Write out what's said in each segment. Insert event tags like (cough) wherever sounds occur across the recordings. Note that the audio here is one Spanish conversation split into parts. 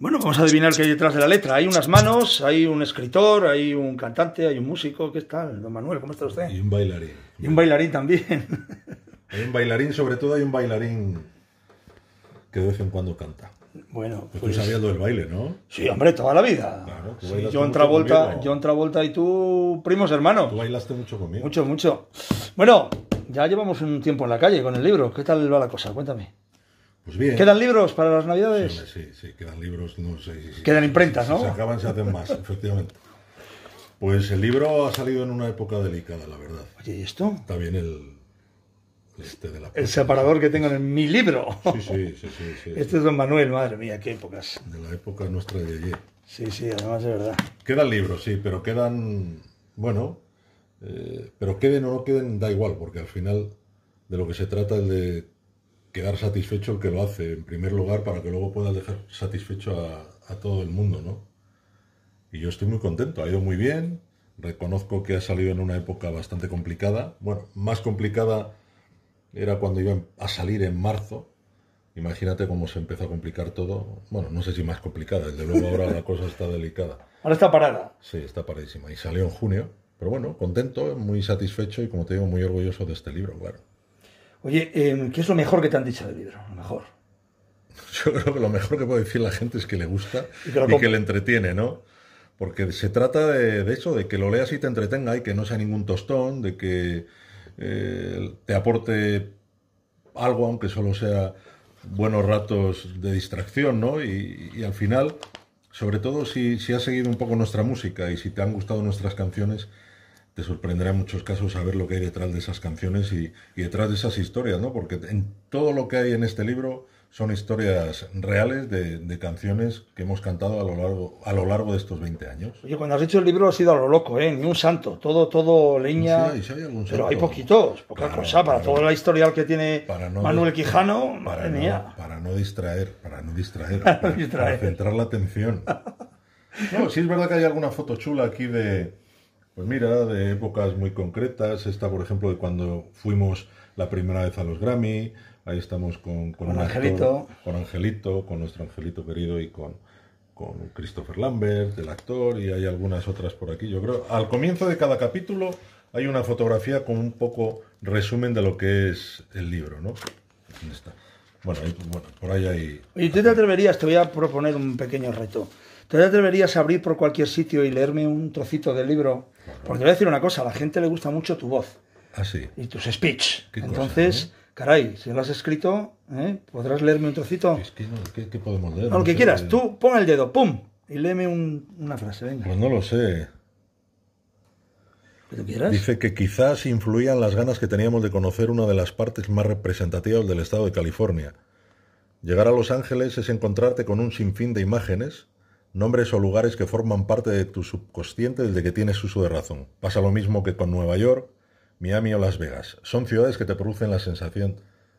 Bueno, vamos a adivinar qué hay detrás de la letra. Hay unas manos, hay un escritor, hay un cantante, hay un músico. ¿Qué tal, don Manuel? ¿Cómo está usted? Y un bailarín. Y un bailarín también. (laughs) Hay un bailarín, sobre todo hay un bailarín que de vez en cuando canta. Bueno, pues, tú del baile, ¿no? Sí, hombre, toda la vida. Claro, entra sí, y tú, primos hermanos. Tú bailaste mucho conmigo. Mucho, mucho. Bueno, ya llevamos un tiempo en la calle con el libro. ¿Qué tal va la cosa? Cuéntame. Pues bien. ¿Quedan libros para las navidades? Sí, sí, quedan libros. No sé, quedan imprentas, ¿no? se acaban, se hacen más, (laughs) efectivamente. Pues el libro ha salido en una época delicada, la verdad. Oye, ¿y esto? Está bien el, este de la el separador que tengo en mi libro. Sí, sí, sí, sí, Este es Don Manuel, madre mía, qué épocas. De la época nuestra de ayer. Sí, sí, además es verdad. Quedan libros, sí, pero quedan, bueno, eh, pero queden o no queden, da igual, porque al final de lo que se trata es de quedar satisfecho el que lo hace, en primer lugar, para que luego puedas dejar satisfecho a, todo el mundo, ¿no? Y yo estoy muy contento, ha ido muy bien, reconozco que ha salido en una época bastante complicada, bueno, más complicada era cuando iba a salir en marzo, Imagínate cómo se empezó a complicar todo. Bueno, no sé si más complicada, desde luego ahora la cosa está delicada. Ahora está parada. Sí, está paradísima. Y salió en junio. Pero bueno, contento, muy satisfecho y como te digo, muy orgulloso de este libro, claro. Oye, em, ¿qué es lo mejor que te han dicho del libro? mejor. (laughs) Yo creo que lo mejor que puede decir la gente es que le gusta y que, le entretiene, ¿no? Porque se trata de, eso, de que lo leas y te entretenga y que no sea ningún tostón, de que eh, te aporte algo, aunque solo sea buenos ratos de distracción, ¿no? Y, al final, sobre todo si, si has seguido un poco nuestra música y si te han gustado nuestras canciones, te sorprenderá en muchos casos saber lo que hay detrás de esas canciones y, detrás de esas historias, ¿no? Porque en todo lo que hay en este libro son historias reales de, canciones que hemos cantado a lo largo a lo largo de estos 20 años. Oye, cuando has dicho el libro ha sido a lo loco, ¿eh? Ni un santo, todo todo leña. Sí, sí hay algún santo. Pero hay poquitos, poca cosa para, toda la historial que tiene Manuel Quijano, para no, (laughs) Para no distraer, para no (laughs) distraer, para, centrar la atención. No, sí es verdad que hay alguna foto chula aquí de pues mira, de épocas muy concretas, esta por ejemplo de cuando fuimos la primera vez a los Grammy, ahí estamos con, con, Angelito. con Angelito, con nuestro Angelito querido y con, con Christopher Lambert, el actor, y hay algunas otras por aquí. Yo creo, al comienzo de cada capítulo hay una fotografía con un poco resumen de lo que es el libro, ¿no? está. Pues, bueno, por ahí hay... ¿Y tú te atreverías, te voy a proponer un pequeño reto, te atreverías a abrir por cualquier sitio y leerme un trocito del libro? Porque te voy a decir una cosa, a la gente le gusta mucho tu voz. Ah, sí. Y tus speech. Entonces... ¿eh? caray, si lo has escrito, ¿eh? ¿podrás leerme un trocito? Es que no, ¿qué, podemos leer? lo que quieras, tú pon el dedo, ¡pum! Y léeme una frase, venga. Pues no lo sé. Dice que quizás influían las ganas que teníamos de conocer una de las partes más representativas del estado de California. Llegar a Los Ángeles es encontrarte con un sinfín de imágenes, nombres o lugares que forman parte de tu subconsciente desde que tienes uso de razón. Pasa lo mismo que con Nueva York, Miami o Las Vegas. Son ciudades que te producen la sensación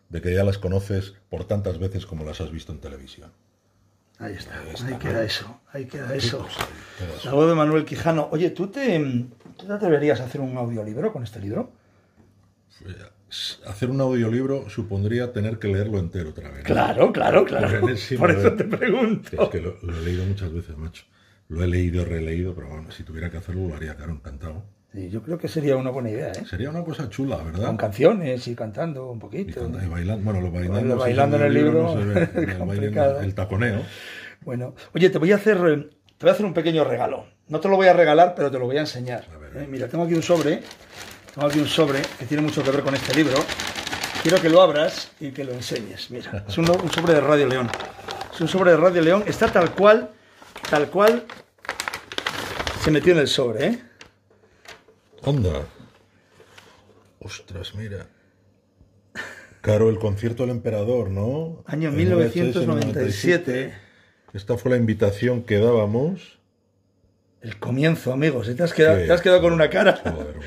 de que ya las conoces por tantas veces como las has visto en televisión. Ahí está, ahí, queda eso, ahí queda eso. Pues, eso. de Manuel Quijano. Oye, tú te ¿Tú te hacer un audiolibro con este libro? Hacer un audiolibro supondría tener que leerlo entero otra vez. Claro, claro, claro. Por eso te pregunto. es que lo, he leído muchas veces, macho. Lo he leído, releído, pero bueno, si tuviera que hacerlo lo haría, claro, encantado. Sí, yo creo que sería una buena idea, ¿eh? Sería una cosa chula, ¿verdad? Con canciones y cantando un poquito. Y, bailando, bueno, lo bailando, bailando en el libro, (laughs) el, taconeo. Bueno, oye, te voy a hacer, eh, te voy hacer un pequeño regalo. No te lo voy a regalar, pero te lo voy a enseñar. ¿eh? Mira, tengo aquí un sobre, tengo aquí un sobre que tiene mucho que ver con este libro. Quiero que lo abras y que lo enseñes. Mira, es un, sobre de Radio León. Es un sobre de Radio León, está tal cual, tal cual se metió en el sobre, ¿eh? Onda. Ostras, mira. Caro, el concierto del emperador, ¿no? Año 1997. Esta fue la invitación que dábamos el comienzo, amigos. Te has quedado, te has quedado con una cara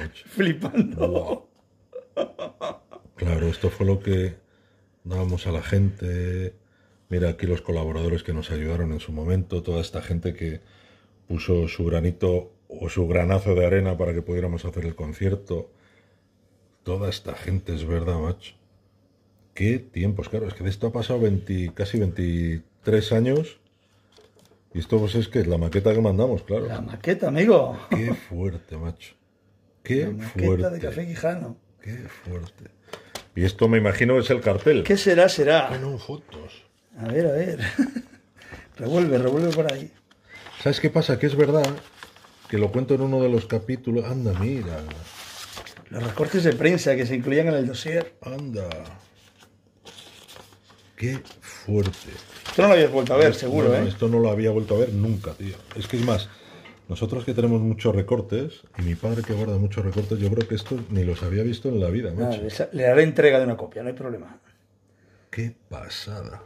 (laughs) flipando. Claro, esto fue lo que dábamos a la gente. Mira aquí los colaboradores que nos ayudaron en su momento, toda esta gente que puso su granito o su granazo de arena para que pudiéramos hacer el concierto. Toda esta gente es verdad, macho. Qué tiempos, claro, es que de esto ha pasado casi 23 años y esto pues es que es la maqueta que mandamos, claro. La maqueta, amigo. Qué fuerte, macho. Qué la maqueta de Café Quijano. Qué fuerte. Y esto me imagino es el cartel. ¿Qué será, será? fotos. A ver, a ver. (laughs) revuelve, revuelve por ahí. ¿Sabes qué pasa? Que es verdad que lo cuento en uno de los capítulos. Anda, mira. Los recortes de prensa que se incluían en el dossier. Anda. Qué fuerte. Esto no lo habías vuelto a ver, seguro, ¿eh? Esto no lo había vuelto a ver nunca, tío. Es que es más, nosotros que tenemos muchos recortes, y mi padre que guarda muchos recortes, yo creo que esto ni los había visto en la vida, macho. le haré entrega de una copia, no hay problema. Qué pasada.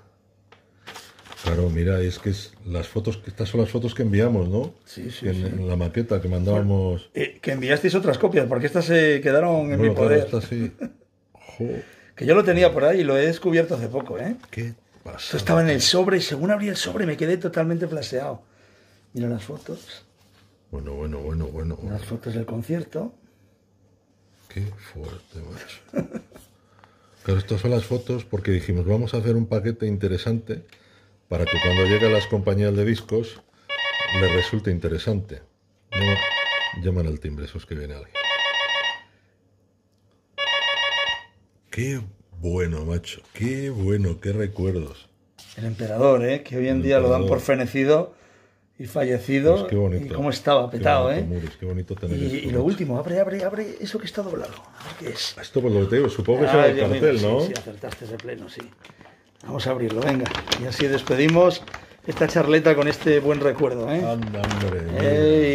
Claro, mira, es que las fotos, estas son las fotos que enviamos, ¿no? Sí, sí. En, la maqueta que mandábamos. Eh, que enviasteis otras copias, porque estas se quedaron en mi poder. Claro, estas sí. (laughs) Joder. Que yo lo tenía por ahí y lo he descubierto hace poco, ¿eh? ¿Qué estaba en el sobre y según abrí el sobre me quedé totalmente flaseado. Mira las fotos. Bueno, bueno, bueno, bueno. Las fotos del concierto. Qué fuerte, Pero (laughs) estas son las fotos porque dijimos, vamos a hacer un paquete interesante para que cuando lleguen las compañías de discos les resulte interesante. Llaman, llaman al timbre, esos que viene alguien. Qué bueno, macho. Qué bueno, qué recuerdos. El emperador, ¿eh? que hoy en día lo dan por fenecido y fallecido. Pues qué bonito. Y cómo estaba, petado, ¿eh? qué bonito tener y, y lo último, abre, abre, abre eso que está doblado. qué es. Ah, esto por pues, lo que te supongo que ah, es el cartel, ¿no? Sí, sí, acertaste de pleno, sí. Vamos a abrirlo, venga. Y así despedimos esta charleta con este buen recuerdo. ¿eh? Anda, hombre,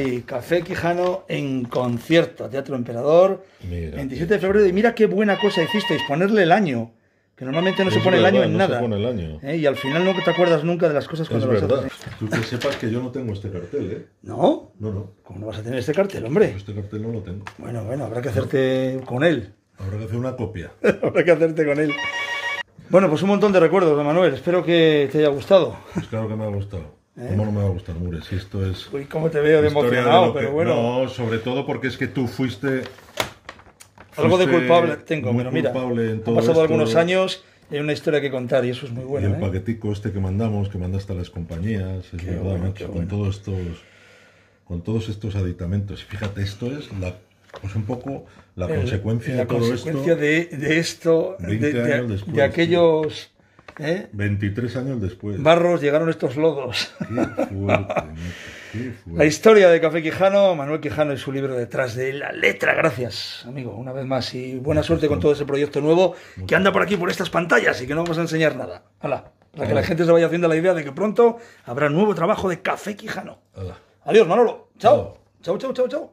Ey, Café Quijano en concierto, Teatro Emperador, 27 de febrero. Y mira qué buena cosa hicisteis, ponerle el año. Que normalmente no se pone el año en nada. Se pone el año. Y al final no te acuerdas nunca de las cosas cuando las Tú que sepas que yo no tengo este cartel, ¿eh? ¿No? No, no. ¿Cómo no vas a tener este cartel, hombre? este cartel no lo tengo. Bueno, bueno, habrá que hacerte con él. Habrá que hacer una copia. (laughs) habrá que hacerte con él. Bueno, pues un montón de recuerdos de Manuel. Espero que te haya gustado. Pues claro que me ha gustado. ¿Eh? ¿Cómo no me va a gustar, Mures? Esto es. Uy, cómo te veo emocionado, pero bueno. No, sobre todo porque es que tú fuiste. Algo de culpable tengo, pero mira. En pasado algunos años y hay una historia que contar y eso es muy bueno. Y el ¿eh? paquetico este que mandamos, que mandaste a las compañías, es verdad, con todos estos. Con todos estos aditamentos. Fíjate, esto es la pues un poco la consecuencia, de, esto, de, aquellos. 23 ¿eh? años después. Barros llegaron estos lodos. La historia de Café Quijano, Manuel Quijano y su libro Detrás de la Letra. Gracias, amigo, una vez más. Y buena suerte con todo ese proyecto nuevo que anda por aquí, por estas pantallas y que no vamos a enseñar nada. Hala, para que la gente se vaya haciendo la idea de que pronto habrá nuevo trabajo de Café Quijano. Adiós, Manolo. Chao. Chao, chao, chao, chao.